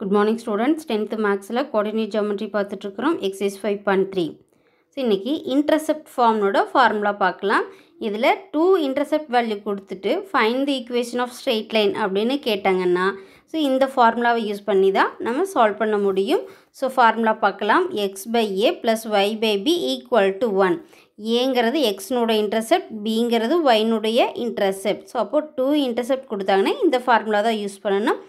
Good morning students tenth மேக்ஸில் coordinate geometry பார்த்துட்ருக்குறோம் exercise five point three so இன்றைக்கி intercept ஃபார்ம்னோட ஃபார்முலா பார்க்கலாம் இதில் டூ இன்டர்செப்ட் வேல்யூ கொடுத்துட்டு find the equation of straight line அப்படின்னு கேட்டாங்கன்னா ஸோ இந்த ஃபார்முலாவை யூஸ் பண்ணி தான் நம்ம சால்வ் பண்ண முடியும் ஸோ ஃபார்முலா பார்க்கலாம் x by a plus y by b equal to one ஏங்கிறது எக்ஸ்னோட இன்டர்செப்ட் பிங்கிறது ஒய்னுடைய இன்டர்செப்ட் ஸோ அப்போது டூ இன்டர்செப்ட் கொடுத்தாங்கன்னா இந்த ஃபார்முலா தான் யூஸ் பண்ணணும்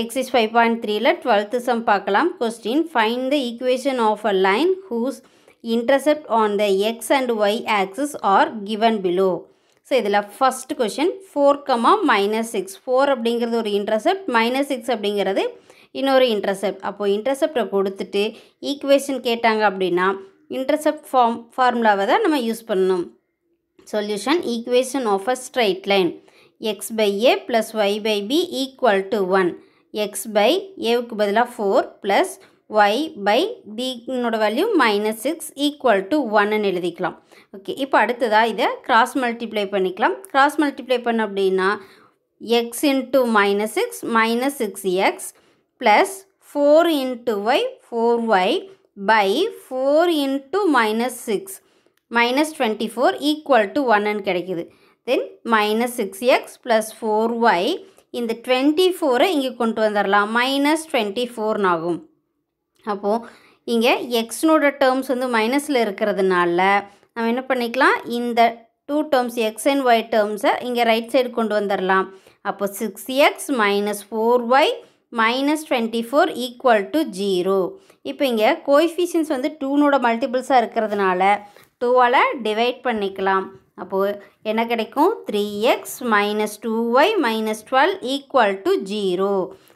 எக்ஸைஸ் ஃபைவ் பாயிண்ட் த்ரீல டுவெல்த்து சம் பார்க்கலாம் question find the equation of a line whose intercept on the x and y axis are given below so இதில் first question four comma minus six four அப்படிங்கிறது ஒரு intercept minus six அப்படிங்கிறது இன்னொரு intercept அப்போது இன்டர்செப்டை கொடுத்துட்டு equation கேட்டாங்க அப்படின்னா intercept form ஃபார்முலாவை தான் நம்ம யூஸ் பண்ணணும் solution equation of a straight line x by a plus y by b equal to one x by ஏவுக்கு பதிலாக ஃபோர் ப்ளஸ் ஒய் பை டினோட value minus six equal to ஒன்னு எழுதிக்கலாம் ஓகே இப்போ அடுத்ததாக இதை கிராஸ் மல்டிப்ளை பண்ணிக்கலாம் கிராஸ் மல்டிப்ளை பண்ண அப்படின்னா x into minus six minus six x plus four into y four y by four into minus six minus twenty four equal to ஒன்னு கிடைக்குது then minus six x plus four y இந்த 24 ஃபோரை இங்கே கொண்டு வந்துடலாம் minus 24 ஃபோர்னு ஆகும் அப்போது இங்கே நோட டேர்ம்ஸ் வந்து மைனஸில் இருக்கிறதுனால நம்ம என்ன பண்ணிக்கலாம் இந்த two terms x and y டேர்ம்ஸை இங்கே ரைட் சைடு கொண்டு வந்துடலாம் அப்போ six x minus four y minus twenty four equal இங்க ஜீரோ இப்போ இங்கே நோட வந்து டூனோட மல்டிபிள்ஸாக இருக்கிறதுனால டூவால் டிவைட் பண்ணிக்கலாம் அப்போது என்ன கிடைக்கும் three x minus two y minus twelve equal to zero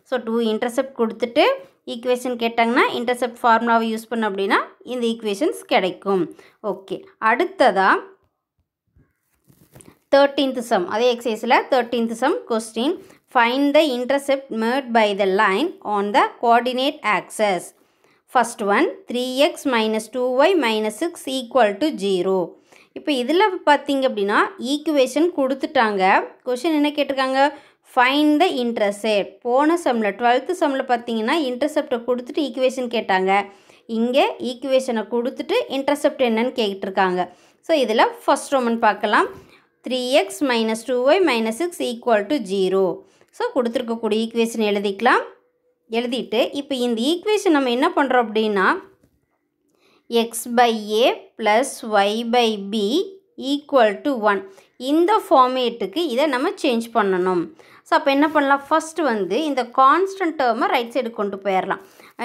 so two intercept கொடுத்துட்டு ஈக்குவேஷன் கேட்டாங்கன்னா இன்டர்செப்ட் ஃபார்முலாவை யூஸ் பண்ண அப்படின்னா இந்த ஈக்குவேஷன்ஸ் கிடைக்கும் ஓகே அடுத்ததாக தேர்ட்டீன்த் சம் அதே எக்ஸசைஸில் thirteenth sum question find the intercept made by the line on the coordinate axes first one three x minus two y minus six equal to zero இப்போ இதில் பார்த்தீங்க அப்படின்னா ஈக்குவேஷன் கொடுத்துட்டாங்க question என்ன கேட்டிருக்காங்க ஃபைன் த இன்டர்செப்ட் போன சம்மில் twelfth சம்மில் பார்த்தீங்கன்னா இன்டர்செப்டை கொடுத்துட்டு ஈக்குவேஷன் கேட்டாங்க இங்கே ஈக்குவேஷனை கொடுத்துட்டு இன்டர்செப்ட் என்னன்னு கேட்டிருக்காங்க ஸோ இதில் ஃபஸ்ட் ரோமன் பார்க்கலாம் three x minus two y minus six equal to zero so கொடுத்துருக்கக்கூடிய ஈக்குவேஷன் எழுதிக்கலாம் எழுதிட்டு இப்போ இந்த ஈக்குவேஷன் நம்ம என்ன பண்ணுறோம் அப்படின்னா x by a plus y by b equal to one இந்த ஃபார்மேட்டுக்கு இதை நம்ம சேஞ்ச் பண்ணனும் ஸோ அப்போ என்ன பண்ணலாம் first வந்து இந்த கான்ஸ்டன்ட் டேர்மை ரைட் சைடு கொண்டு போயிடலாம்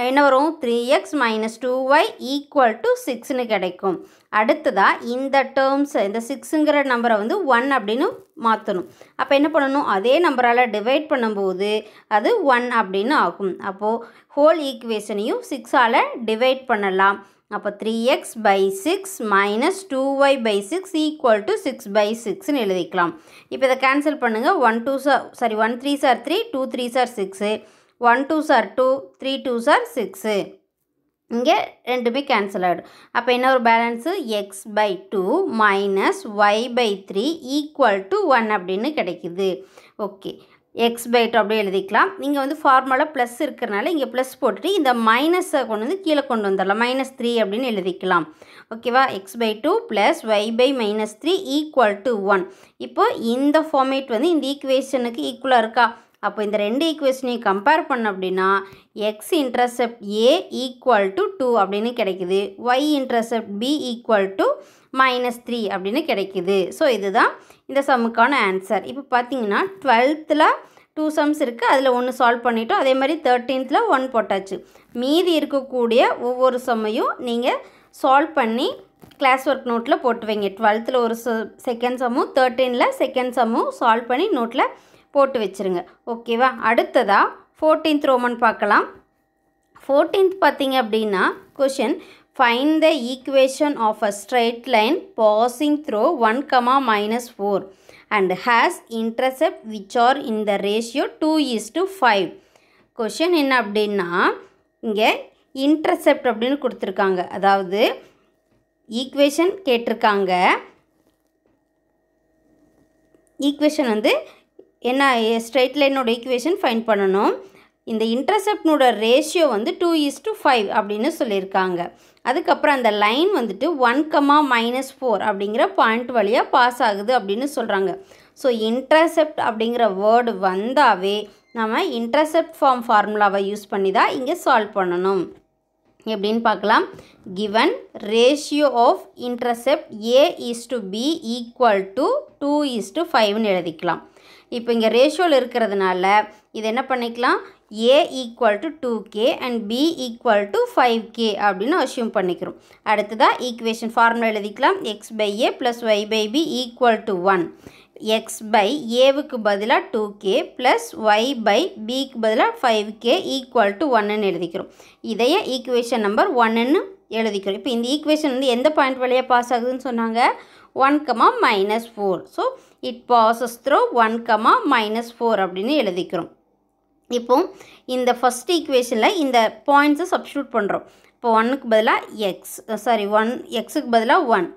என்ன வரும் three x minus two y equal இன்னு கடைக்கும் கிடைக்கும் அடுத்ததாக இந்த terms இந்த சிக்ஸுங்கிற நம்பரை வந்து ஒன் அப்படின்னு மாற்றணும் அப்போ என்ன பண்ணணும் அதே நம்பரால் டிவைட் பண்ணும்போது அது ஒன் அப்படின்னு ஆகும் அப்போது ஹோல் ஈக்குவேஷனையும் சிக்ஸால் டிவைட் பண்ணலாம் அப்போ three x by six minus two y by six equal to six by சிக்ஸ்னு எழுதிக்கலாம் இப்போ இதை கேன்சல் பண்ணுங்கள் ஒன் டூ சார் சாரி ஒன் த்ரீ சார் த்ரீ டூ த்ரீ சார் சிக்ஸு ஒன் டூ சார் டூ த்ரீ டூ சார் சிக்ஸு இங்கே ரெண்டுமே கேன்சல் ஆகிடும் அப்போ என்ன ஒரு balance x by two minus y by three equal to one அப்படின்னு கிடைக்குது ஓகே எக்ஸ் பை டூ அப்படியே எழுதிக்கலாம் இங்கே வந்து ஃபார்முலா ப்ளஸ் இருக்கிறனால இங்கே ப்ளஸ் போட்டுட்டு இந்த மைனஸை கொண்டு வந்து கீழே கொண்டு வந்துடலாம் மைனஸ் த்ரீ அப்படின்னு எழுதிக்கலாம் ஓகேவா x by two plus y by minus three equal to one இப்போ இந்த ஃபார்மேட் வந்து இந்த ஈக்குவேஷனுக்கு ஈக்குவலாக இருக்கா அப்போ இந்த ரெண்டு ஈக்குவேஷனையும் கம்பேர் பண்ண அப்படின்னா x intercept a equal to two அப்படின்னு கிடைக்குது y intercept b equal to minus three அப்படின்னு கிடைக்குது ஸோ இதுதான் இந்த சம்முக்கான ஆன்சர் இப்போ பார்த்தீங்கன்னா டுவெல்த்தில் டூ சம்ஸ் இருக்குது அதில் ஒன்று சால்வ் பண்ணிவிட்டோம் அதே மாதிரி தேர்ட்டீன்த்தில் ஒன் போட்டாச்சு மீதி இருக்கக்கூடிய ஒவ்வொரு சம்மையும் நீங்கள் சால்வ் பண்ணி கிளாஸ் ஒர்க் நோட்டில் போட்டு வைங்க டுவெல்த்தில் ஒரு செகண்ட் சம்மும் தேர்ட்டீனில் செகண்ட் சம்மும் சால்வ் பண்ணி நோட்டில் போட்டு வச்சுருங்க ஓகேவா அடுத்ததாக ஃபோர்டீன்த் ரோமன் பார்க்கலாம் ஃபோர்டீன்த் பார்த்தீங்க அப்படின்னா question Find the equation of a straight line passing through 1 comma minus 4 and has intercept which are in the ratio 2 is to 5. Question என்ன அப்படின்னா இங்கே இன்டர்செப்ட் அப்படின்னு கொடுத்துருக்காங்க அதாவது ஈக்குவேஷன் கேட்டிருக்காங்க ஈக்குவேஷன் வந்து என்ன ஸ்ட்ரெயிட் லைனோட ஈக்குவேஷன் ஃபைன் பண்ணணும் இந்த இன்டர்செப்ட்னோட ரேஷியோ வந்து டூ இஸ் டு ஃபைவ் அப்படின்னு சொல்லியிருக்காங்க அதுக்கப்புறம் அந்த லைன் வந்துட்டு ஒன் கமா மைனஸ் ஃபோர் அப்படிங்கிற பாயிண்ட் வழியாக பாஸ் ஆகுது அப்படின்னு சொல்கிறாங்க ஸோ இன்டர்செப்ட் அப்படிங்கிற வேர்டு வந்தாவே நம்ம இன்டர்செப்ட் ஃபார்ம் ஃபார்முலாவை யூஸ் பண்ணி தான் இங்கே சால்வ் பண்ணணும் எப்படின்னு பார்க்கலாம் given ratio of intercept a is to b equal to two is to ஃபைவ்னு எழுதிக்கலாம் இப்போ இங்கே ரேஷியோவில் இருக்கிறதுனால இது என்ன பண்ணிக்கலாம் a equal to two and and b equal 5k five k அப்படின்னு அஷ்யூம் பண்ணிக்கிறோம் அடுத்ததாக எல்லதிக்கலாம் x எழுதிக்கலாம் a plus y plus b by b equal X one A வுக்கு ஏவுக்கு பதிலாக two k plus B by பிக்கு 5K ஃபைவ் கே ஈக்குவல் என்ன ஒன்னுன்னு எழுதிக்கிறோம் equation ஈக்குவேஷன் நம்பர் ஒன்னுன்னு எழுதிக்கிறோம் இப்போ இந்த ஈக்குவேஷன் வந்து எந்த பாயிண்ட் வழியாக பாஸ் ஆகுதுன்னு சொன்னாங்க 1, comma minus four so it passes through one comma minus four அப்படின்னு எழுதிக்கிறோம் இப்போது இந்த ஃபஸ்ட் ஈக்குவேஷனில் இந்த பாயிண்ட்ஸை சப்ஸ்டியூட் பண்ணுறோம் இப்போ ஒன்றுக்கு பதிலாக எக்ஸ் சாரி ஒன் எக்ஸுக்கு பதிலாக one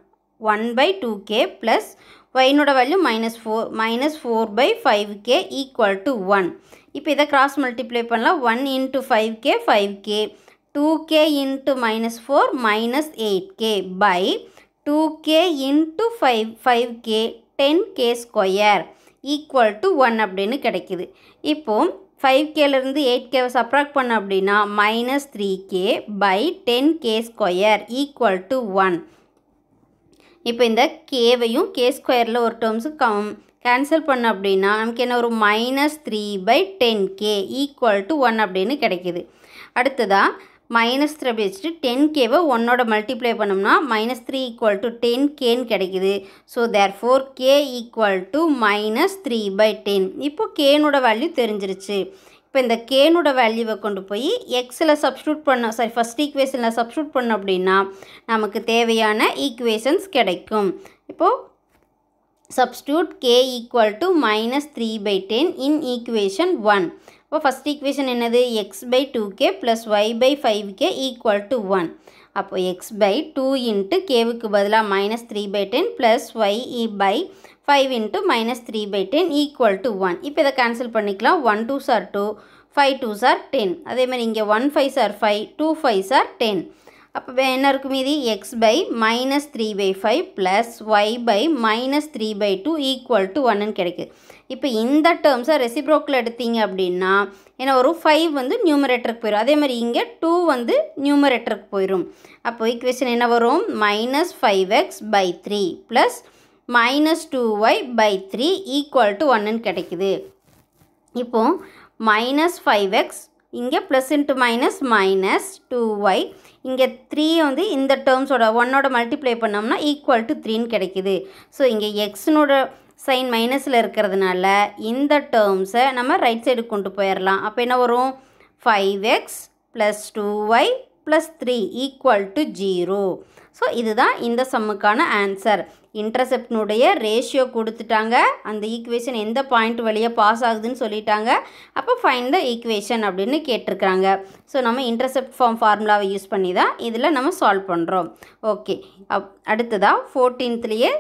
one by two k plus ஒயினோட value minus four minus four by five k equal to one இப்போ இதை கிராஸ் மல்டிப்ளை பண்ணலாம் one into five k five k two k into minus four minus eight k by two k into five five k ten k square equal to one அப்படின்னு கிடைக்கிது இப்போது five கேலேருந்து eight கேவை subtract பண்ண அப்படின்னா minus three k by ten k square equal to one இப்போ இந்த கேவையும் K ஸ்கொயரில் ஒரு டேர்ம்ஸு கம் கேன்சல் பண்ண அப்படின்னா நமக்கு என்ன ஒரு minus three by ten k equal to one அப்படின்னு கிடைக்கிது அடுத்ததாக மைனஸ் த்ரீ வச்சுட்டு டென் கேவை ஒன்னோட மல்டிப்ளை பண்ணோம்னா minus three equal to ten கேன்னு கிடைக்குது so therefore k equal to minus three by ten இப்போ கேனோட வேல்யூ தெரிஞ்சிருச்சு இப்போ இந்த கேனோட வேல்யூவை கொண்டு போய் எக்ஸில் சப்ஸ்டியூட் பண்ண சாரி ஃபஸ்ட் ஈக்குவேஷனில் சப்ஸ்டியூட் பண்ணோம் அப்படின்னா நமக்கு தேவையான ஈக்குவேஷன்ஸ் கிடைக்கும் இப்போது substitute k equal to minus three by ten in equation one இப்போ ஃபஸ்ட் ஈக்குவேஷன் என்னது x by two k plus y by five k equal to one அப்போ எக்ஸ் பை டூ இன்ட்டு கேவுக்கு பதிலாக minus three by ten plus y இ by five into minus three by ten equal to one இப்போ இதை cancel பண்ணிக்கலாம் one two சார் two five two சார் ten அதேமாதிரி இங்கே ஒன் ஃபைவ் சார் ஃபைவ் டூ ஃபைவ் சார் டென் அப்போ என்ன இருக்கும் மீதி x by minus three by five plus y by minus three by two equal to ஒன்னு கிடைக்குது இப்போ இந்த டேர்ம்ஸை ரெசிப்ரோக்கில் எடுத்தீங்க அப்படின்னா ஏன்னா ஒரு ஃபைவ் வந்து நியூமரேட்டருக்கு போயிடும் அதே மாதிரி இங்கே டூ வந்து நியூமரேட்டருக்கு போயிடும் அப்போ ஈக்குவேஷன் என்ன வரும் minus five x by three plus minus two y by three equal to ஒன்னு கிடைக்குது இப்போது மைனஸ் ஃபைவ் எக்ஸ் இங்கே plus into minus minus two y இங்கே த்ரீ வந்து இந்த டேர்ம்ஸோட ஒன்னோட மல்டிப்ளை பண்ணோம்னா ஈக்குவல் டு த்ரீன்னு கிடைக்குது ஸோ இங்கே எக்ஸ்னோட சைன் மைனஸில் இருக்கிறதுனால இந்த டேர்ம்ஸை நம்ம ரைட் சைடு கொண்டு போயிடலாம் அப்போ என்ன வரும் five x plus two y plus three equal to zero so இதுதான் இந்த சம்முக்கான ஆன்சர் இன்டர்செப்டினுடைய ரேஷியோ கொடுத்துட்டாங்க அந்த ஈக்குவேஷன் எந்த பாயிண்ட் வழியாக பாஸ் ஆகுதுன்னு சொல்லிட்டாங்க அப்போ ஃபைன் த ஈக்குவேஷன் அப்படின்னு கேட்டிருக்கிறாங்க ஸோ நம்ம இன்டர்செப்ட் ஃபார்ம் ஃபார்முலாவை யூஸ் பண்ணி தான் இதில் நம்ம சால்வ் பண்ணுறோம் ஓகே அப் அடுத்ததாக ஃபோர்டீன்த்லேயே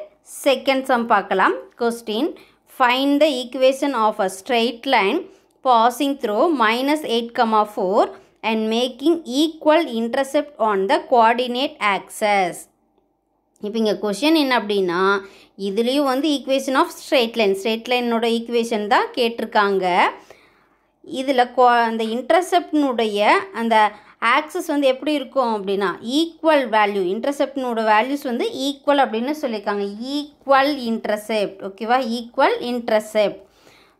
செகண்ட் சம் பார்க்கலாம் question find the equation of a straight line passing through minus eight comma four and making equal intercept on the coordinate axes இப்போ இங்கே கொஷின் என்ன அப்படின்னா இதுலேயும் வந்து equation of straight line straight லைனோட ஈக்குவேஷன் தான் கேட்டிருக்காங்க இதில் கொ அந்த இன்டர்செப்டினுடைய அந்த ஆக்சஸ் வந்து எப்படி இருக்கும் அப்படின்னா ஈக்குவல் வேல்யூ இன்டர்செப்டினோட வேல்யூஸ் வந்து ஈக்குவல் அப்படின்னு சொல்லியிருக்காங்க ஈக்குவல் இன்டர்செப்ட் ஓகேவா ஈக்குவல் இன்டர்செப்ட்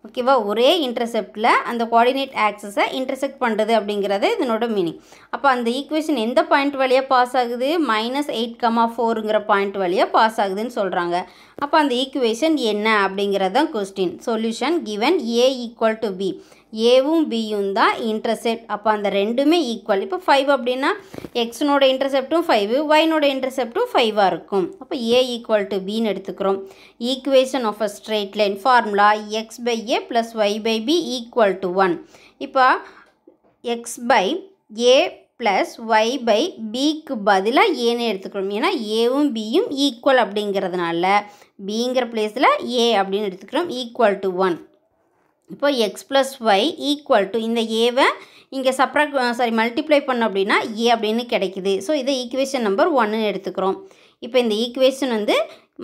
ஓகேவா ஒரே இன்டர்செப்டில் அந்த கோஆர்டினேட் ஆக்சஸை இன்டர்செக்ட் பண்ணுறது அப்படிங்கிறது இதனோட மீனிங் அப்போ அந்த ஈக்குவேஷன் எந்த பாயிண்ட் வழியாக பாஸ் ஆகுது மைனஸ் எயிட் கமா ஃபோருங்கிற பாயிண்ட் வழியாக பாஸ் ஆகுதுன்னு சொல்கிறாங்க அப்போ அந்த ஈக்குவேஷன் என்ன அப்படிங்கிறது தான் question solution given a equal to b ஏவும் பியும் தான் இன்டர்செப்ட் அப்போ அந்த ரெண்டுமே ஈக்குவல் இப்போ ஃபைவ் அப்படின்னா எக்ஸ்னோட இன்டர்செப்டும் ஃபைவ் ஒயினோட இன்டர்செப்டும் ஃபைவாக இருக்கும் அப்போ ஏ ஈக்குவல் டு பின்னு எடுத்துக்கிறோம் equation of a straight line formula x by a plus y by b equal to one இப்போ x by a plus y by பிக்கு பதிலாக ஏன்னு எடுத்துக்கிறோம் ஏன்னா ஏவும் பியும் ஈக்குவல் அப்படிங்கிறதுனால பிங்கிற பிளேஸில் ஏ அப்படின்னு எடுத்துக்கிறோம் ஈக்குவல் டு ஒன் இப்போ x plus y equal to இந்த ஏவை இங்கே சப்ராக் சாரி மல்டிப்ளை பண்ணோம் அப்படின்னா ஏ அப்படின்னு கிடைக்கிது ஸோ இதை ஈக்குவேஷன் நம்பர் ஒன்னு எடுத்துக்கிறோம் இப்போ இந்த ஈக்குவேஷன் வந்து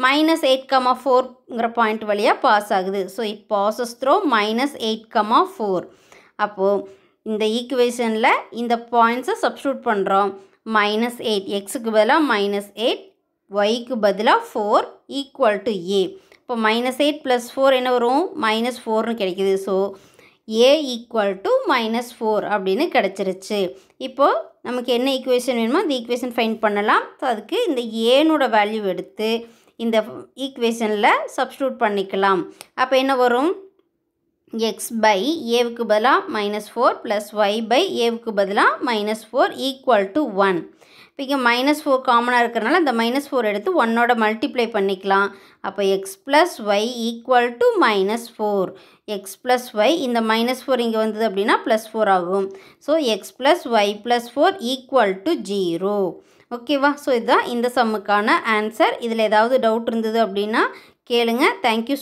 மைனஸ் எயிட் கமா ஃபோர்ங்கிற பாயிண்ட் வழியாக பாஸ் ஆகுது so it passes through minus eight comma four அப்போது இந்த ஈக்குவேஷனில் இந்த பாயிண்ட்ஸை சப்ஸ்டியூட் பண்ணுறோம் மைனஸ் எயிட் எக்ஸுக்கு பதிலாக மைனஸ் எயிட் ஒய்க்கு பதிலாக ஃபோர் ஈக்குவல் டு ஏ இப்போ மைனஸ் எயிட் ப்ளஸ் ஃபோர் என்ன வரும் மைனஸ் ஃபோர்னு கிடைக்கிது so a equal to minus four அப்படின்னு கிடச்சிருச்சு இப்போது நமக்கு என்ன ஈக்குவேஷன் வேணுமோ அந்த ஈக்குவேஷன் ஃபைன் பண்ணலாம் ஸோ அதுக்கு இந்த ஏனோட வேல்யூ எடுத்து இந்த ஈக்குவேஷனில் சப்ஸ்டியூட் பண்ணிக்கலாம் அப்போ என்ன வரும் எக்ஸ் பை ஏவுக்கு பதிலாக minus four plus y by ஏவுக்கு பதிலாக minus four equal to one இப்போ இங்கே மைனஸ் ஃபோர் காமனாக இருக்கிறனால அந்த மைனஸ் ஃபோர் எடுத்து ஒன்னோட மல்டிப்ளை பண்ணிக்கலாம் அப்போ x plus y equal to minus four x plus y இந்த மைனஸ் ஃபோர் இங்கே வந்தது அப்படின்னா ப்ளஸ் ஃபோர் ஆகும் so x plus y plus four equal to zero ஓகேவா ஸோ இதுதான் இந்த சம்முக்கான ஆன்சர் இதில் ஏதாவது டவுட் இருந்தது அப்படின்னா கேளுங்க தேங்க்யூ